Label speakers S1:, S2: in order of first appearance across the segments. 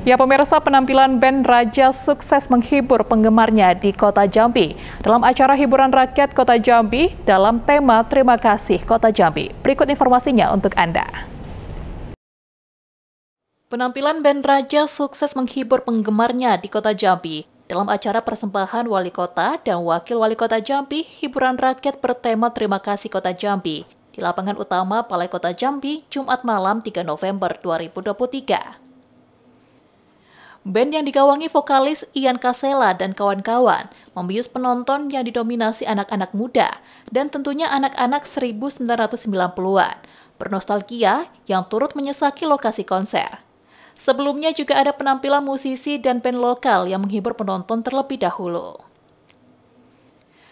S1: Ya pemirsa penampilan band Raja sukses menghibur penggemarnya di Kota Jambi dalam acara hiburan rakyat Kota Jambi dalam tema Terima Kasih Kota Jambi. Berikut informasinya untuk Anda. Penampilan band Raja sukses menghibur penggemarnya di Kota Jambi dalam acara persembahan wali kota dan wakil wali kota Jambi hiburan rakyat bertema Terima Kasih Kota Jambi di lapangan utama Balai Kota Jambi Jumat malam 3 November 2023. Band yang digawangi vokalis Ian Kasela dan kawan-kawan membius penonton yang didominasi anak-anak muda dan tentunya anak-anak 1990-an. Bernostalgia yang turut menyesaki lokasi konser. Sebelumnya juga ada penampilan musisi dan band lokal yang menghibur penonton terlebih dahulu.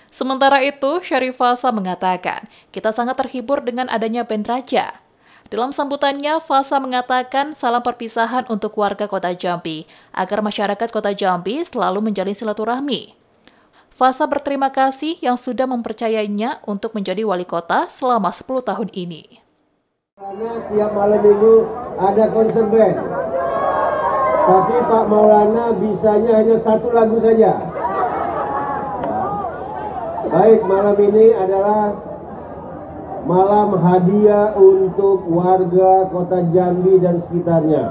S1: Sementara itu, Syarifasa mengatakan, kita sangat terhibur dengan adanya band Raja dalam sambutannya, Fasa mengatakan salam perpisahan untuk warga kota Jambi, agar masyarakat kota Jambi selalu menjalin silaturahmi. Fasa berterima kasih yang sudah mempercayainya untuk menjadi wali kota selama 10 tahun ini.
S2: Karena tiap malam minggu ada konser band, tapi Pak Maulana bisanya hanya satu lagu saja. Ya. Baik, malam ini adalah malam hadiah untuk warga kota Jambi dan sekitarnya.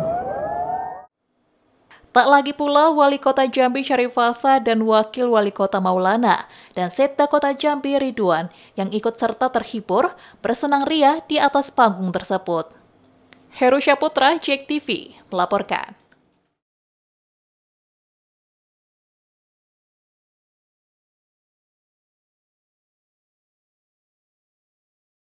S1: Tak lagi pula Wali Kota Jambi Fasa dan Wakil Wali Kota Maulana dan Setda Kota Jambi Ridwan yang ikut serta terhibur bersenang ria di atas panggung tersebut. Heru Syaputra, JEK TV, melaporkan.